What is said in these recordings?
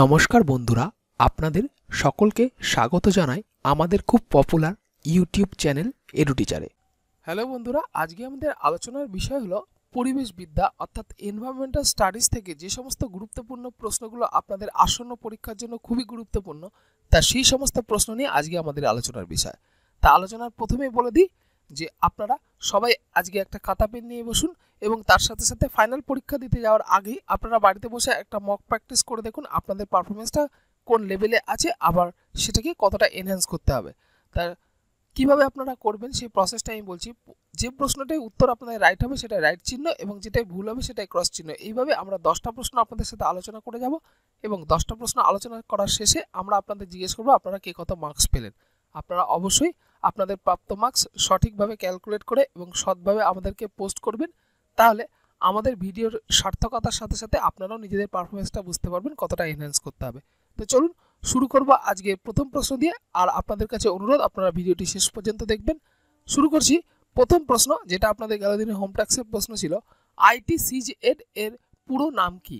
নমস্কার বন্ধুরা আপনাদের সকলকে স্বাগত জানাই আমাদের খুব পপুলার ইউটিউব চ্যানেল এডুটিচারে হ্যালো বন্ধুরা আজকে আমাদের আলোচনার বিষয় হলো বিদ্যা অর্থাৎ এনভায়রনমেন্টাল স্টাডিজ থেকে যে সমস্ত গুরুত্বপূর্ণ প্রশ্নগুলো আপনাদের আসন্ন পরীক্ষার জন্য খুবই গুরুত্বপূর্ণ তা সেই সমস্ত প্রশ্ন নিয়ে আজকে আমাদের আলোচনার বিষয় তা আলোচনার প্রথমেই বলে দিই যে আপনারা সবাই আজকে একটা খাতা পেন নিয়ে বসুন এবং তার সাথে সাথে ফাইনাল পরীক্ষা দিতে যাওয়ার আগেই আপনারা বাড়িতে বসে একটা মক প্র্যাকটিস করে দেখুন আপনাদের পারফরমেন্সটা কোন লেভেলে আছে আবার সেটাকে কতটা এনহ্যান্স করতে হবে তার কিভাবে আপনারা করবেন সেই প্রসেসটা আমি বলছি যে প্রশ্নটাই উত্তর আপনাদের রাইট হবে সেটা রাইট চিহ্ন এবং যেটাই ভুল হবে সেটাই ক্রস চিহ্ন এইভাবে আমরা দশটা প্রশ্ন আপনাদের সাথে আলোচনা করে যাব এবং দশটা প্রশ্ন আলোচনা করার শেষে আমরা আপনাদের জিজ্ঞেস করবো আপনারা কে কত মার্কস পেলেন আপনারা অবশ্যই আপনাদের প্রাপ্ত মার্কস সঠিকভাবে ক্যালকুলেট করে এবং সৎভাবে আমাদেরকে পোস্ট করবেন তাহলে আমাদের ভিডিওর সার্থকতার সাথে সাথে আপনারাও নিজেদের পারফরমেন্সটা বুঝতে পারবেন কতটা এনহ্যান্স করতে হবে তো চলুন শুরু করব আজকে প্রথম প্রশ্ন দিয়ে আর আপনাদের কাছে অনুরোধ আপনারা ভিডিওটি শেষ পর্যন্ত দেখবেন শুরু করছি প্রথম প্রশ্ন যেটা আপনাদের গেল দিনের হোম ট্যাক্সের প্রশ্ন ছিল আইটি সিজ এড এর পুরো নাম কি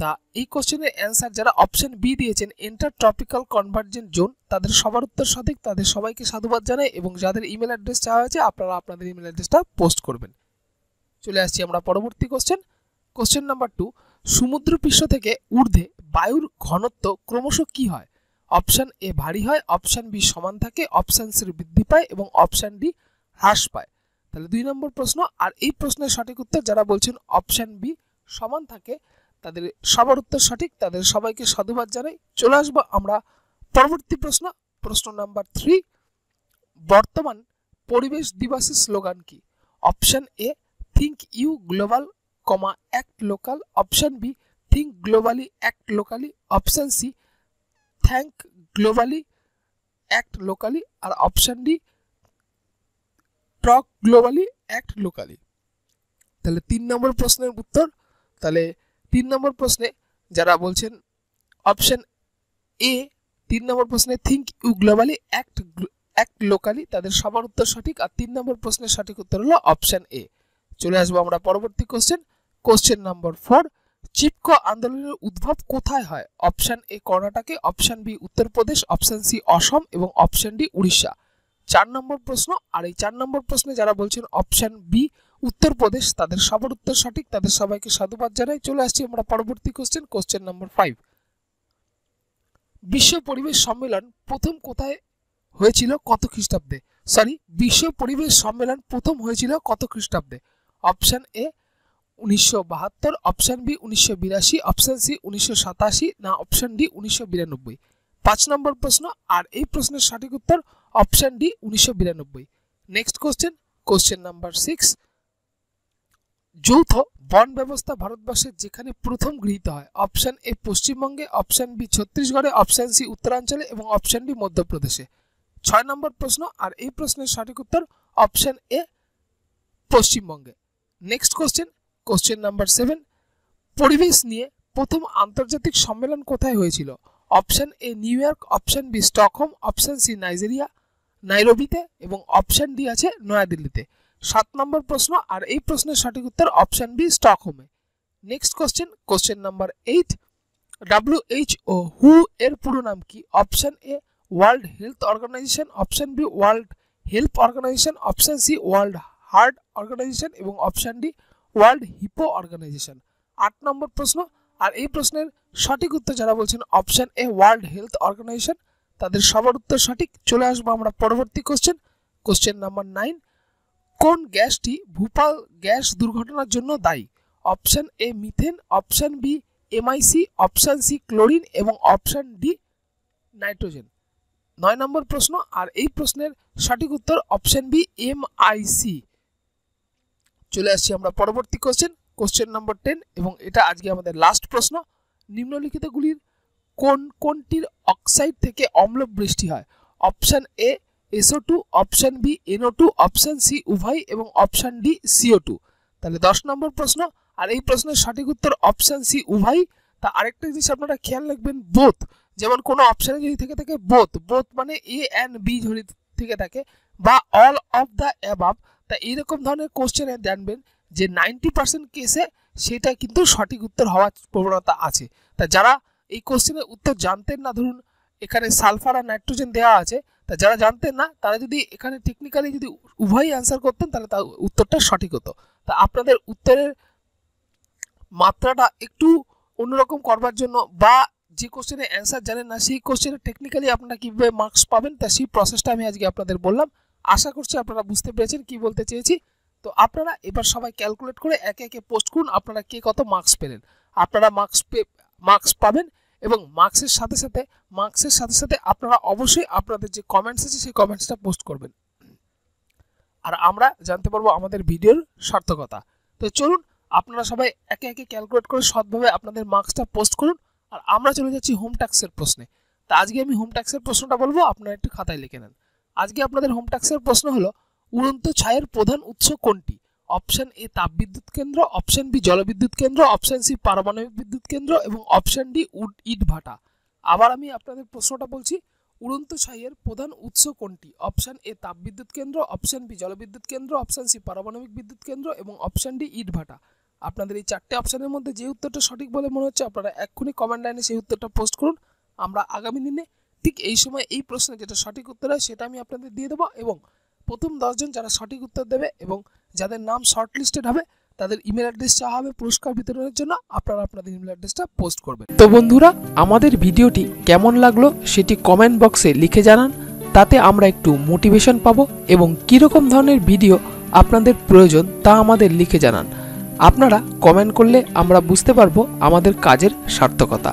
তা এই কোশ্চেনের অ্যান্সার যারা অপশন বি দিয়েছেন এন্টার ট্রপিক্যাল কনভার্জেন্ট জোন তাদের সবার উত্তর সঠিক তাদের সবাইকে সাধুবাদ জানাই এবং যাদের ইমেল অ্যাড্রেস চাওয়া হয়েছে আপনারা আপনাদের ইমেল অ্যাড্রেসটা পোস্ট করবেন চলে আসছি আমরা পরবর্তী কোশ্চেন কোশ্চেন নাম্বার টু সমুদ্রপৃষ্ঠ থেকে ঊর্ধ্বে বায়ুর ঘনত্ব ক্রমশ কি হয় অপশান এ ভারী হয় অপশান বি সমান থাকে অপশান সি বৃদ্ধি পায় এবং অপশান ডি হ্রাস পায় তাহলে দুই নম্বর প্রশ্ন আর এই প্রশ্নের সঠিক উত্তর যারা বলছেন অপশান বি সমান থাকে তাদের সবার উত্তর সঠিক তাদের সবাইকে সাধুবাদ জানাই চলে আসবো আমরা পরবর্তী প্রশ্ন প্রশ্ন নাম্বার থ্রি বর্তমান পরিবেশ দিবসের স্লোগান কি option A think you global comma act local option B think globally act locally option C thank globally act locally আর option D talk globally act locally তাহলে তিন নম্বর প্রশ্নের উত্তর তাহলে তিন নম্বর প্রশ্নে যারা বলছেন অপশান এ তিন নম্বর প্রশ্নে think you globally act act locally তাদের সবার উত্তর সঠিক আর তিন নম্বর প্রশ্নের সঠিক উত্তর হলো অপশান এ চলে আসবো আমরা পরবর্তী question question number four Chipko আন্দোলনের উদ্ভব কোথায় হয় অপশান এ কর্ণাটকে option B Uttar Pradesh option C অসম এবং অপশান ডি উড়িষ্যা চার নম্বর প্রশ্ন আর এই চার নম্বর প্রশ্নে যারা বলছেন অপশান বি উত্তরপ্রদেশ তাদের সবার উত্তর সঠিক তাদের সবাইকে সাধুবাদ জানাই চলে আসছি আমরা পরবর্তী কোশ্চেন কোশ্চেন নম্বর ফাইভ বিশ্ব পরিবেশ সম্মেলন প্রথম কোথায় হয়েছিল কত খ্রিস্টাব্দে সরি বিশ্ব পরিবেশ সম্মেলন প্রথম হয়েছিল কত খ্রিস্টাব্দে অপশান এ উনিশশো বাহাত্তর অপশন বি উনিশশো বিরাশি অপশন সি উনিশশো সাতাশি না অপশন ডি উনিশশো বিরানব্বই পাঁচ নম্বর প্রশ্ন আর এই প্রশ্নের সঠিক উত্তর অপশান ডি উনিশশো বিরানব্বই next question question number six যৌথ বন ব্যবস্থা ভারতবর্ষে যেখানে প্রথম গৃহীত হয় অপশান এ পশ্চিমবঙ্গে অপশান বি ছত্তিশগড়ে অপশান সি উত্তরাঞ্চলে এবং অপশান ডি মধ্যপ্রদেশে ছয় নম্বর প্রশ্ন আর এই প্রশ্নের সঠিক উত্তর অপশান এ পশ্চিমবঙ্গে next question question number seven পরিবেশ নিয়ে প্রথম আন্তর্জাতিক সম্মেলন কোথায় হয়েছিল option A New York option B Stockholm option C Nigeria নাইরোবিতে এবং অপশান ডি আছে নয়াদিল্লিতে সাত নম্বর প্রশ্ন আর এই প্রশ্নের সঠিক উত্তর অপশান বি স্টকহোমে next question question number eight W H O হু এর পুরো নাম কি option A world health organization option B world health organization option C world heart organization এবং option D world hippo organization আট নম্বর প্রশ্ন আর এই প্রশ্নের সঠিক উত্তর যারা বলছেন option A world health organization তাদের সবার উত্তর সঠিক চলে আসবো আমরা পরবর্তী কোশ্চেন কোশ্চেন নাম্বার নাইন কোন গ্যাসটি ভূপাল গ্যাস দুর্ঘটনার জন্য দায়ী option A methane option B MIC option C chlorine এবং অপশান ডি নাইট্রোজেন নয় নম্বর প্রশ্ন আর এই প্রশ্নের সঠিক উত্তর অপশান বি এমআইসি চলে আসছি আমরা পরবর্তী কোশ্চেন কোশ্চেন নম্বর টেন এবং এটা আজকে আমাদের লাস্ট প্রশ্ন নিম্নলিখিতগুলির কোন কোনটির অক্সাইড থেকে অম্ল বৃষ্টি হয় option A S O two option B N O two option C উভয় এবং অপশান ডি সিও টু তাহলে দশ নম্বর প্রশ্ন আর এই প্রশ্নের সঠিক উত্তর অপশান সি উভয় তা আরেকটা জিনিস আপনারা খেয়াল রাখবেন বোথ যেমন কোনো অপশানে যদি থেকে থাকে বোথ বোথ মানে এ অ্যান্ড বি যদি থেকে থাকে বা অল অফ দ্য অ্যাবাব তা এইরকম ধরনের কোশ্চেনে জানবেন যে নাইনটি পার্সেন্ট কেসে সেটা কিন্তু সঠিক উত্তর হওয়ার প্রবণতা আছে তা যারা এই কোশ্চেনের উত্তর জানতেন না ধরুন এখানে সালফার আর নাইট্রোজেন দেওয়া আছে তা যারা জানতেন না তারা যদি এখানে টেকনিক্যালি যদি উভয়ই অ্যান্সার করতেন তাহলে তার উত্তরটা সঠিক হতো তা আপনাদের উত্তরের মাত্রাটা একটু অন্যরকম করবার জন্য বা যে কোশ্চেনে অ্যান্সার জানেন না সেই কোশ্চেনে টেকনিক্যালি আপনারা কীভাবে মার্কস পাবেন তা সেই প্রসেসটা আমি আজকে আপনাদের বললাম আশা করছি আপনারা বুঝতে পেরেছেন কি বলতে চেয়েছি তো আপনারা এবার সবাই ক্যালকুলেট করে একে একে পোস্ট করুন আপনারা কে কত মার্কস পেলেন আপনারা মার্কস পে মার্কস পাবেন এবং মার্কসের সাথে সাথে মার্কসের সাথে সাথে আপনারা অবশ্যই আপনাদের যে কমেন্টস আছে সেই কমেন্টসটা পোস্ট করবেন আর আমরা জানতে পারবো আমাদের ভিডিওর সার্থকতা তো চলুন আপনারা সবাই একে একে ক্যালকুলেট করে সৎভাবে আপনাদের মার্কসটা পোস্ট করুন আর আমরা চলে যাচ্ছি হোম ট্যাক্সের প্রশ্নে তা আজকে আমি হোম ট্যাক্সের প্রশ্নটা বলবো আপনারা একটু খাতায় লিখে নেন আজকে আপনাদের হোম ট্যাক্সের প্রশ্ন হলো উড়ন্ত ছায়ের প্রধান উৎস কোনটি অপশন এ তাপবিদ্যুৎ কেন্দ্র অপশন বি জলবিদ্যুৎ কেন্দ্র অপশন সি পারমাণবিক বিদ্যুৎ কেন্দ্র এবং অপশন ডি উড ইট ভাটা আবার আমি আপনাদের প্রশ্নটা বলছি উড়ন্ত ছাইয়ের প্রধান উৎস কোনটি অপশন এ তাপবিদ্যুৎ কেন্দ্র অপশন বি জলবিদ্যুৎ কেন্দ্র অপশন সি পারমাণবিক বিদ্যুৎ কেন্দ্র এবং অপশন ডি ইট ভাটা আপনাদের এই চারটে অপশনের মধ্যে যে উত্তরটা সঠিক বলে মনে হচ্ছে আপনারা এক্ষুনি কমেন্ট লাইনে সেই উত্তরটা পোস্ট করুন আমরা আগামী দিনে ঠিক এই সময় এই প্রশ্নে যেটা সঠিক উত্তর হয় সেটা আমি আপনাদের দিয়ে দেবো এবং প্রথম দশজন যারা সঠিক উত্তর দেবে এবং যাদের নাম শর্টলিস্টেড হবে তাদের ইমেল অ্যাড্রেস চাওয়া হবে পুরস্কার বিতরণের জন্য আপনারা আপনাদের ইমেল অ্যাড্রেসটা পোস্ট করবেন তো বন্ধুরা আমাদের ভিডিওটি কেমন লাগলো সেটি কমেন্ট বক্সে লিখে জানান তাতে আমরা একটু মোটিভেশন পাবো এবং কীরকম ধরনের ভিডিও আপনাদের প্রয়োজন তা আমাদের লিখে জানান আপনারা কমেন্ট করলে আমরা বুঝতে পারবো আমাদের কাজের সার্থকতা